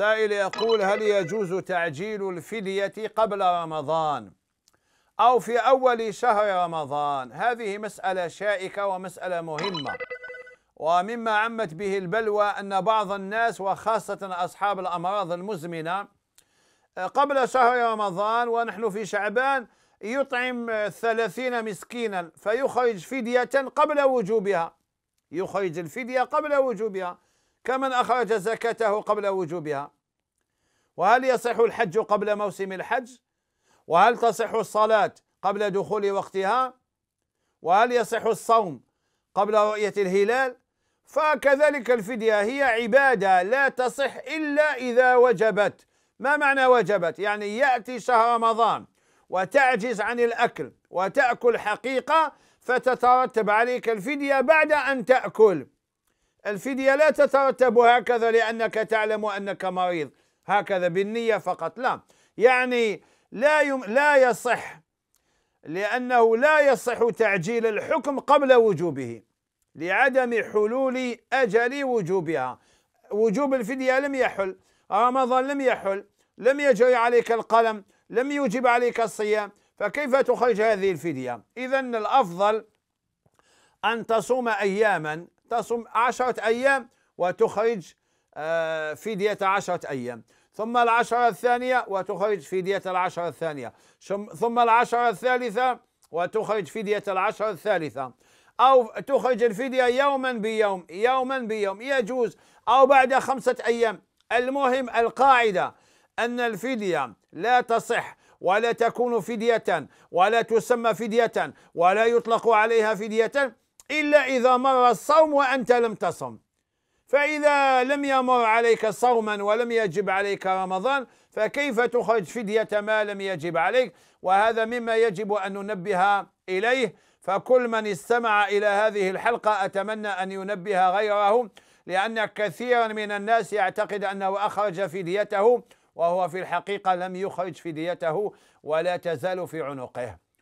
سائل يقول هل يجوز تعجيل الفدية قبل رمضان أو في أول شهر رمضان هذه مسألة شائكة ومسألة مهمة ومما عمت به البلوى أن بعض الناس وخاصة أصحاب الأمراض المزمنة آه، قبل شهر رمضان ونحن في شعبان يطعم ثلاثين مسكينا فيخرج فدية قبل وجوبها يخرج الفدية قبل وجوبها كمن أخرج زكاته قبل وجوبها وهل يصح الحج قبل موسم الحج وهل تصح الصلاة قبل دخول وقتها وهل يصح الصوم قبل رؤية الهلال فكذلك الفدية هي عبادة لا تصح إلا إذا وجبت ما معنى وجبت يعني يأتي شهر رمضان وتعجز عن الأكل وتأكل حقيقة فتترتب عليك الفدية بعد أن تأكل الفدية لا تترتب هكذا لأنك تعلم أنك مريض هكذا بالنية فقط لا يعني لا يم لا يصح لأنه لا يصح تعجيل الحكم قبل وجوبه لعدم حلول أجل وجوبها وجوب الفدية لم يحل رمضان لم يحل لم يجري عليك القلم لم يوجب عليك الصيام فكيف تخرج هذه الفدية إذا الأفضل أن تصوم أياما تصوم عشرة أيام وتخرج آه، فدية عشرة أيام ثم العشرة الثانية وتخرج فدية العشرة الثانية ثم العشرة الثالثة وتخرج فدية العشرة الثالثة أو تخرج الفدية يوما بيوم يوما بيوم يجوز أو بعد خمسة أيام المهم القاعدة أن الفدية لا تصح ولا تكون فدية ولا تسمى فدية ولا يطلق عليها فدية إلا إذا مر الصوم وأنت لم تصم فإذا لم يمر عليك صوما ولم يجب عليك رمضان فكيف تخرج فدية ما لم يجب عليك وهذا مما يجب أن ننبه إليه فكل من استمع إلى هذه الحلقة أتمنى أن ينبه غيره لأن كثيرا من الناس يعتقد أنه أخرج فديته وهو في الحقيقة لم يخرج فديته ولا تزال في عنقه